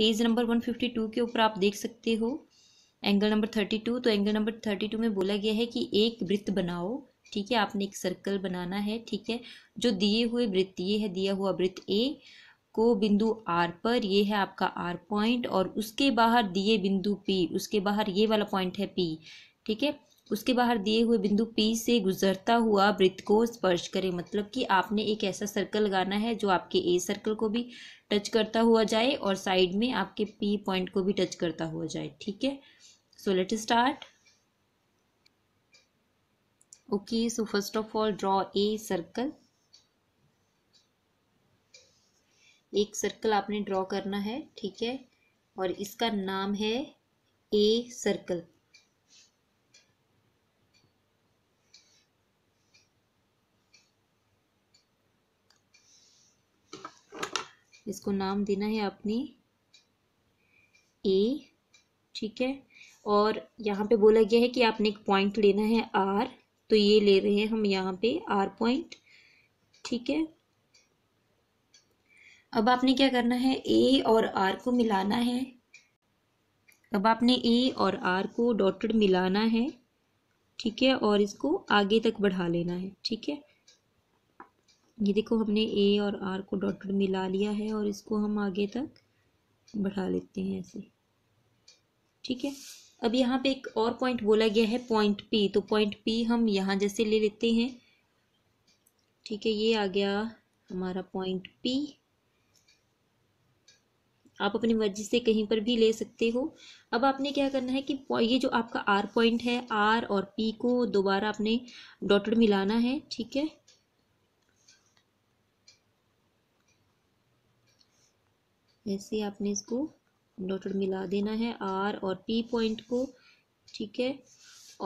page number 152 के ऊपर आप देख सकते हो एंगल नंबर 32 तो एंगल नंबर 32 में बोला गया है कि एक वृत्त बनाओ ठीक है आपने एक सर्कल बनाना है ठीक है जो दिए हुए वृत्त ये है दिया हुआ वृत्त ए को बिंदु आर पर ये है आपका आर पॉइंट और उसके बाहर दिए बिंदु पी उसके बाहर ये वाला पॉइंट है पी ठीक है उसके बाहर दिए हुए बिंदु पी से गुजरता हुआ वृत्त को स्पर्श करें मतलब कि आपने एक ऐसा सर्कल लगाना है जो आपके ए सर्कल को भी टच करता हुआ जाए और साइड में आपके पी पॉइंट को भी टच करता हुआ जाए ठीक है so let start okay so first of all draw a circle एक सर्कल आपने ड्रॉ करना है ठीक है और इसका नाम है ए सर्कल इसको नाम देना है आपने ए ठीक है और यहाँ पे बोला गया है कि आपने एक पॉइंट लेना है आर तो ये ले रहे हैं हम यहाँ पे आर पॉइंट ठीक है अब आपने क्या करना है ए और आर को मिलाना है अब आपने ए और आर को डॉटेड मिलाना है ठीक है और इसको आगे तक बढ़ा लेना है ठीक है ये देखो हमने ए और आर को डॉट डॉट मिला लिया है और इसको हम आगे तक बढ़ा लेते हैं ऐसे ठीक है अब यहाँ पे एक और पॉइंट बोला गया है पॉइंट पी तो पॉइंट पी हम यहाँ जैसे ले लेते हैं ठीक है ये आ गया हमारा पॉइंट पी आप अपनी मर्जी से कहीं पर भी ले सकते हो अब आपने क्या करना है कि ये जो आपका आर पॉइंट है आर और पी को दोबारा आपने डॉटेड मिलाना है ठीक है ऐसे आपने इसको डॉटेड मिला देना है आर और पी पॉइंट को ठीक है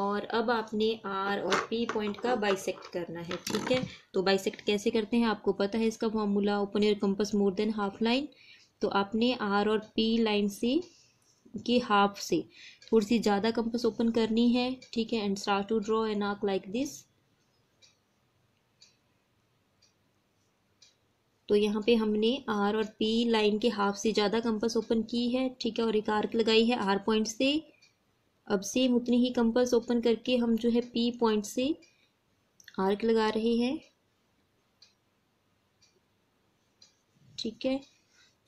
और अब आपने आर और पी पॉइंट का बाइसेक्ट करना है ठीक है तो बाइसेक्ट कैसे करते हैं आपको पता है इसका formula open your compass more than half line तो आपने आर और पी लाइन से के हाफ से थोड़ी सी ज़्यादा कंपस ओपन करनी है ठीक है and start to draw an arc like this तो यहाँ पे हमने आर और पी लाइन के हाफ से ज़्यादा कंपस ओपन की है ठीक है और एक आर्क लगाई है आर पॉइंट से अब सेम उतनी ही कंपस ओपन करके हम जो है पी पॉइंट से आर्क लगा रहे हैं ठीक है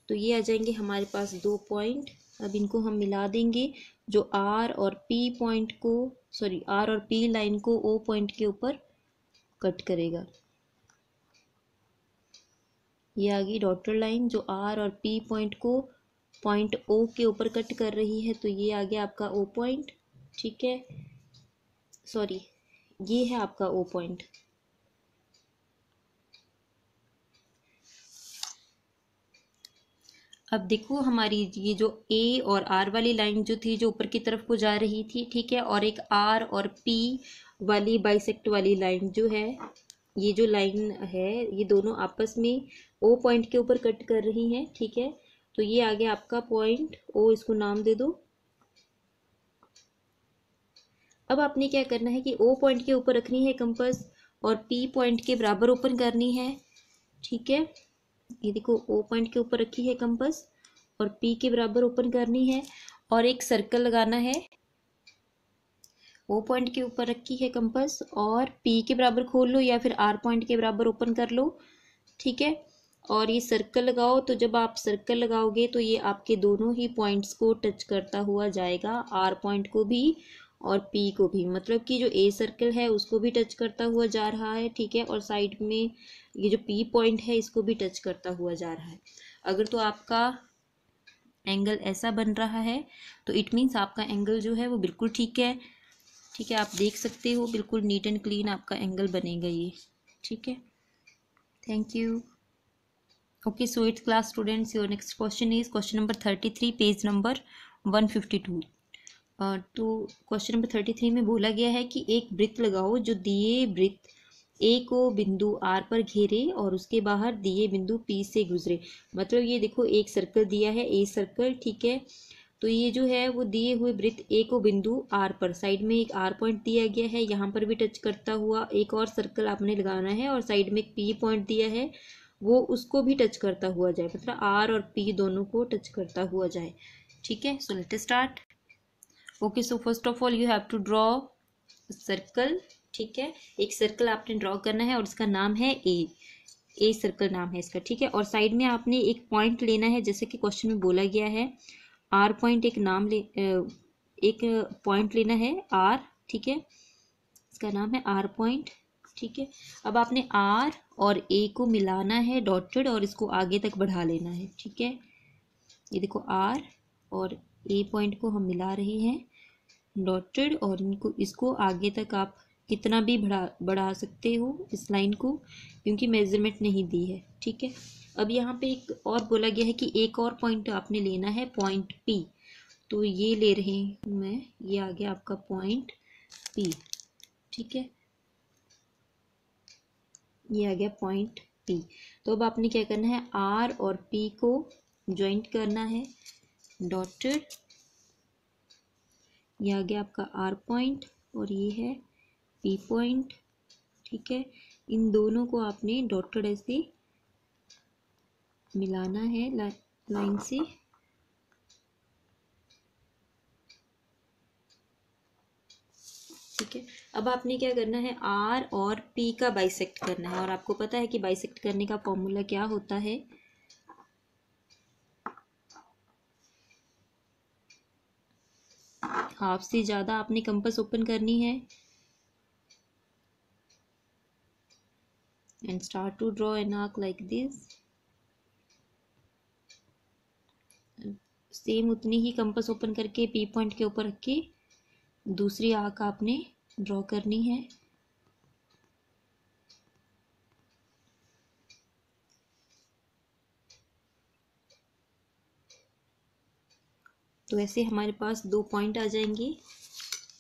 तो ये आ जाएंगे हमारे पास दो पॉइंट अब इनको हम मिला देंगे जो आर और पी पॉइंट को सॉरी आर और पी लाइन को ओ पॉइंट के ऊपर कट करेगा ये आ गई डॉटर लाइन जो आर और पी पॉइंट को पॉइंट ओ के ऊपर कट कर रही है तो ये आ गया आपका ओ पॉइंट ठीक है सॉरी ये है आपका ओ पॉइंट अब देखो हमारी ये जो ए और आर वाली लाइन जो थी जो ऊपर की तरफ को जा रही थी ठीक है और एक आर और पी वाली बाइसेक्ट वाली लाइन जो है ये जो लाइन है ये दोनों आपस में ओ पॉइंट के ऊपर कट कर रही हैं ठीक है तो ये आ गया आपका पॉइंट ओ इसको नाम दे दो अब आपने क्या करना है कि ओ पॉइंट के ऊपर रखनी है कंपस और पी पॉइंट के बराबर ओपन करनी है ठीक है ये देखो ओ पॉइंट के ऊपर रखी है कंपस और पी के बराबर ओपन करनी है और एक सर्कल लगाना है ओ पॉइंट के ऊपर रखी है कंपस और पी के बराबर खोल लो या फिर आर पॉइंट के बराबर ओपन कर लो ठीक है और ये सर्कल लगाओ तो जब आप सर्कल लगाओगे तो ये आपके दोनों ही पॉइंट्स को टच करता हुआ जाएगा आर पॉइंट को भी और पी को भी मतलब कि जो ए सर्कल है उसको भी टच करता हुआ जा रहा है ठीक है और साइड में ये जो पी पॉइंट है इसको भी टच करता हुआ जा रहा है अगर तो आपका एंगल ऐसा बन रहा है तो इट मीन्स आपका एंगल जो है वो बिल्कुल ठीक है ठीक है आप देख सकते हो बिल्कुल नीट एंड क्लीन आपका एंगल बनेगा ये ठीक है thank you okay so eighth class students your next question is question number thirty three page number one fifty two तो क्वेश्चन नंबर थर्टी थ्री में बोला गया है कि एक वृत्त लगाओ जो दिए वृत्त ए को बिंदु आर पर घेरे और उसके बाहर दिए बिंदु पी से गुजरे मतलब ये देखो एक सर्कल दिया है ए सर्कल ठीक है तो ये जो है वो दिए हुए वृत्त ए को बिंदु आर पर साइड में एक आर पॉइंट दिया गया है यहाँ पर भी टच करता हुआ एक और सर्कल आपने लगाना है और साइड में एक पी पॉइंट दिया है वो उसको भी टच करता हुआ जाए मतलब आर और पी दोनों को टच करता हुआ जाए ठीक है so let start okay so first of all you have to draw circle ठीक है एक सर्कल आपने ड्रॉ करना है और इसका नाम है ए ए सर्कल नाम है इसका ठीक है और साइड में आपने एक पॉइंट लेना है जैसे कि क्वेश्चन में बोला गया है आर पॉइंट एक नाम ले एक पॉइंट लेना है आर ठीक है इसका नाम है आर पॉइंट ठीक है अब आपने आर और ए को मिलाना है डॉटेड और इसको आगे तक बढ़ा लेना है ठीक है ये देखो आर और ए पॉइंट को हम मिला रहे हैं डॉटेड और इनको इसको आगे तक आप कितना भी बढ़ा बढ़ा सकते हो इस लाइन को क्योंकि मेजरमेंट नहीं दी है ठीक है अब यहाँ पे एक और बोला गया है कि एक और पॉइंट आपने लेना है पॉइंट पी तो ये ले रहे हूँ मैं ये आ गया आपका पॉइंट पी ठीक है ये आ गया पॉइंट पी तो अब आपने क्या करना है आर और पी को ज्वाइंट करना है डॉटेड ये आ गया आपका आर पॉइंट और ये है पी पॉइंट ठीक है इन दोनों को आपने डॉटेड ऐसे मिलाना है लाइन से ठीक है अब आपने क्या करना है आर और पी का बाइसेक्ट करना है और आपको पता है कि बाइसेक्ट करने का फॉर्मूला क्या होता है हाफ से ज़्यादा आपने कंपस ओपन करनी है and start to draw an arc like this same उतनी ही कंपस ओपन करके पी पॉइंट के ऊपर रख के दूसरी आँख आपने ड्रॉ करनी है तो ऐसे हमारे पास दो पॉइंट आ जाएंगे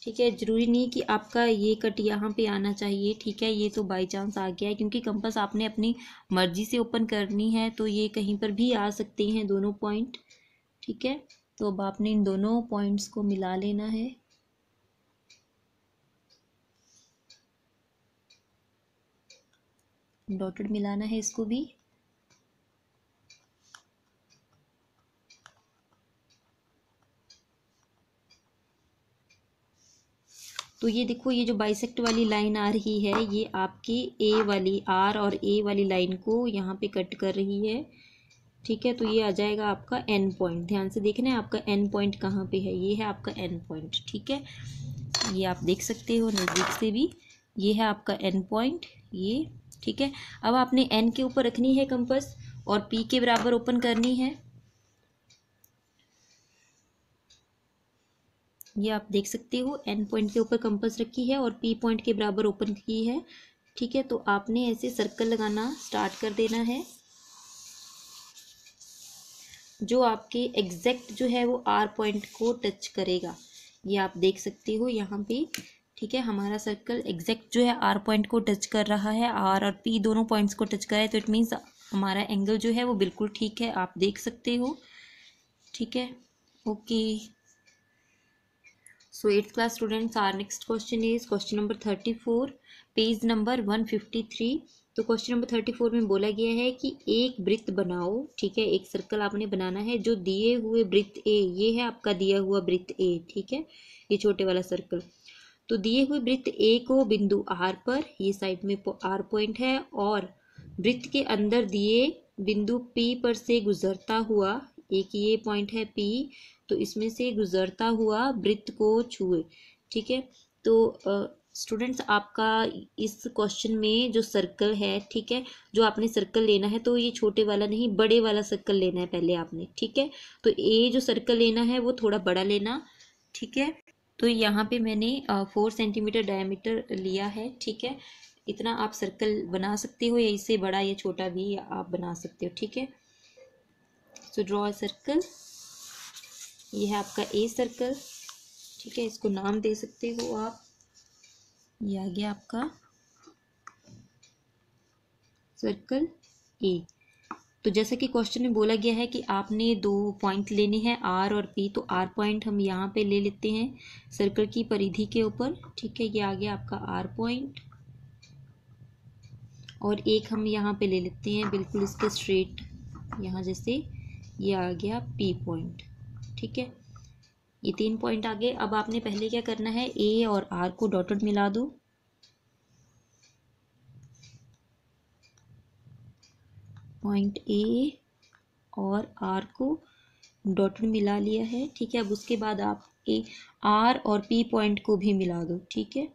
ठीक है ज़रूरी नहीं कि आपका ये कट यहाँ पे आना चाहिए ठीक है ये तो बाय चांस आ गया है क्योंकि कंपस आपने अपनी मर्ज़ी से ओपन करनी है तो ये कहीं पर भी आ सकते हैं दोनों पॉइंट ठीक है तो अब आपने इन दोनों पॉइंट्स को मिला लेना है डॉटेड मिलाना है इसको भी तो ये देखो ये जो बाइसेक्ट वाली लाइन आ रही है ये आपकी ए वाली आर और ए वाली लाइन को यहाँ पे कट कर रही है ठीक है तो ये आ जाएगा आपका एन पॉइंट ध्यान से देखना है आपका एन पॉइंट कहाँ पे है ये है आपका एन पॉइंट ठीक है ये आप देख सकते हो नज़दीक से भी ये है आपका एन पॉइंट ये ठीक है अब आपने एन के ऊपर रखनी है कंपस और पी के बराबर ओपन करनी है ये आप देख सकते हो एन पॉइंट के ऊपर कंपस रखी है और पी पॉइंट के बराबर ओपन की है ठीक है तो आपने ऐसे सर्कल लगाना स्टार्ट कर देना है जो आपके एग्जैक्ट जो है वो आर पॉइंट को टच करेगा ये आप देख सकते हो यहाँ पे ठीक है हमारा सर्कल एग्जैक्ट जो है आर पॉइंट को टच कर रहा है आर और पी दोनों पॉइंट्स को टच कर रहा है तो इट मीन्स हमारा एंगल जो है वो बिल्कुल ठीक है आप देख सकते हो ठीक है okay so eighth class students our next question is question number thirty four page number one fifty three तो क्वेश्चन नंबर थर्टी फोर में बोला गया है कि एक वृत्त बनाओ ठीक है एक सर्कल आपने बनाना है जो दिए हुए वृत्त ए ये है आपका दिया हुआ वृत्त ए ठीक है ये छोटे वाला सर्कल तो दिए हुए वृत्त ए को बिंदु आर पर ये साइड में आर पॉइंट है और वृत्त के अंदर दिए बिंदु पी पर से गुजरता हुआ एक ये पॉइंट है पी तो इसमें से गुजरता हुआ वृत्त को छुए ठीक है तो स्टूडेंट्स आपका इस क्वेश्चन में जो सर्कल है ठीक है जो आपने सर्कल लेना है तो ये छोटे वाला नहीं बड़े वाला सर्कल लेना है पहले आपने ठीक है तो ए जो सर्कल लेना है वो थोड़ा बड़ा लेना ठीक है तो यहाँ पे मैंने फोर सेंटीमीटर डायमीटर लिया है ठीक है इतना आप सर्कल बना सकते हो या इससे बड़ा या छोटा भी आप बना सकते हो ठीक है सो ड्रॉ सर्कल यह है आपका ए सर्कल ठीक है इसको नाम दे सकते हो आप ये आ गया आपका सर्कल ए तो जैसा कि क्वेश्चन में बोला गया है कि आपने दो पॉइंट लेने हैं आर और पी तो आर पॉइंट हम यहाँ पे ले लेते हैं सर्कल की परिधि के ऊपर ठीक है ये आ गया आपका आर पॉइंट और एक हम यहाँ पे ले लेते हैं बिल्कुल इसके स्ट्रेट यहाँ जैसे ये यह आ गया पी पॉइंट ठीक है ये तीन पॉइंट आ गए अब आपने पहले क्या करना है ए और आर को डॉटेड मिला दो पॉइंट ए और आर को डॉटेड मिला लिया है ठीक है अब उसके बाद आप ए आर और पी पॉइंट को भी मिला दो ठीक है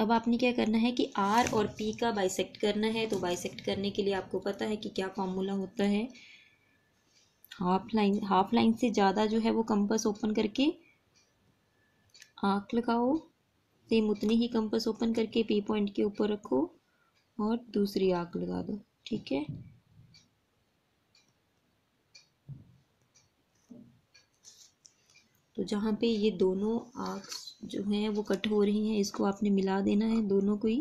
अब आपने क्या करना है कि आर और पी का बाइसेक्ट करना है तो बाइसेक्ट करने के लिए आपको पता है कि क्या फॉर्मूला होता है हाफ लाइन हाफ लाइन से ज़्यादा जो है वो कंपस ओपन करके आँख लगाओ सेम उतनी ही कंपस ओपन करके पी पॉइंट के ऊपर रखो और दूसरी आँख लगा दो ठीक है तो जहाँ पे ये दोनों आग जो हैं वो कट हो रही हैं इसको आपने मिला देना है दोनों को ही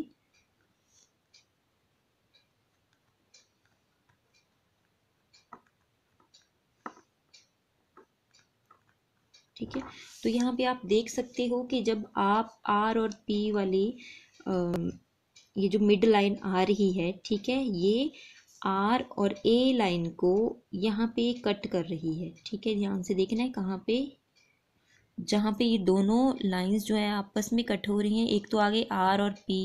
ठीक है तो यहाँ पे आप देख सकते हो कि जब आप आर और पी वाली आ, ये जो मिड लाइन आ रही है ठीक है ये आर और ए लाइन को यहाँ पे कट कर रही है ठीक है ध्यान से देखना है कहाँ पे जहाँ पे ये दोनों लाइंस जो हैं आपस में कट हो रही हैं एक तो आ गई आर और पी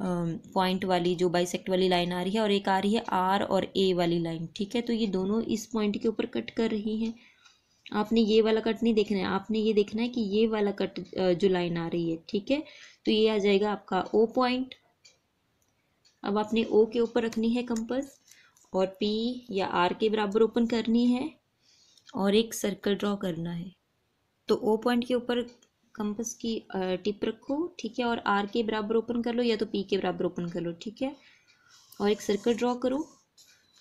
पॉइंट वाली जो बाइसेक्ट वाली लाइन आ रही है और एक आ रही है आर और ए वाली लाइन ठीक है तो ये दोनों इस पॉइंट के ऊपर कट कर रही हैं आपने ये वाला कट नहीं देखना है आपने ये देखना है कि ये वाला कट जो लाइन आ रही है ठीक है तो ये आ जाएगा आपका ओ पॉइंट अब आपने ओ के ऊपर रखनी है कंपस और पी या आर के बराबर ओपन करनी है और एक सर्कल ड्रॉ करना है तो ओ पॉइंट के ऊपर कंपस की टिप रखो ठीक है और आर के बराबर ओपन कर लो या तो पी के बराबर ओपन कर लो ठीक है और एक सर्कल ड्रॉ करो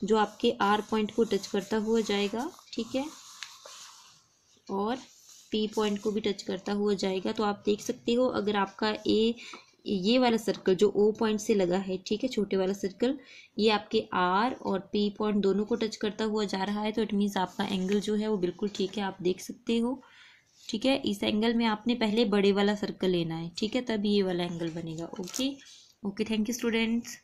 जो आपके आर पॉइंट को टच करता हुआ जाएगा ठीक है और पी पॉइंट को भी टच करता हुआ जाएगा तो आप देख सकते हो अगर आपका ए ये वाला सर्कल जो ओ पॉइंट से लगा है ठीक है छोटे वाला सर्कल ये आपके आर और पी पॉइंट दोनों को टच करता हुआ जा रहा है तो इट मीन्स आपका एंगल जो है वो बिल्कुल ठीक है आप देख सकते हो ठीक है इस एंगल में आपने पहले बड़े वाला सर्कल लेना है ठीक है तब ये वाला एंगल बनेगा okay okay thank you students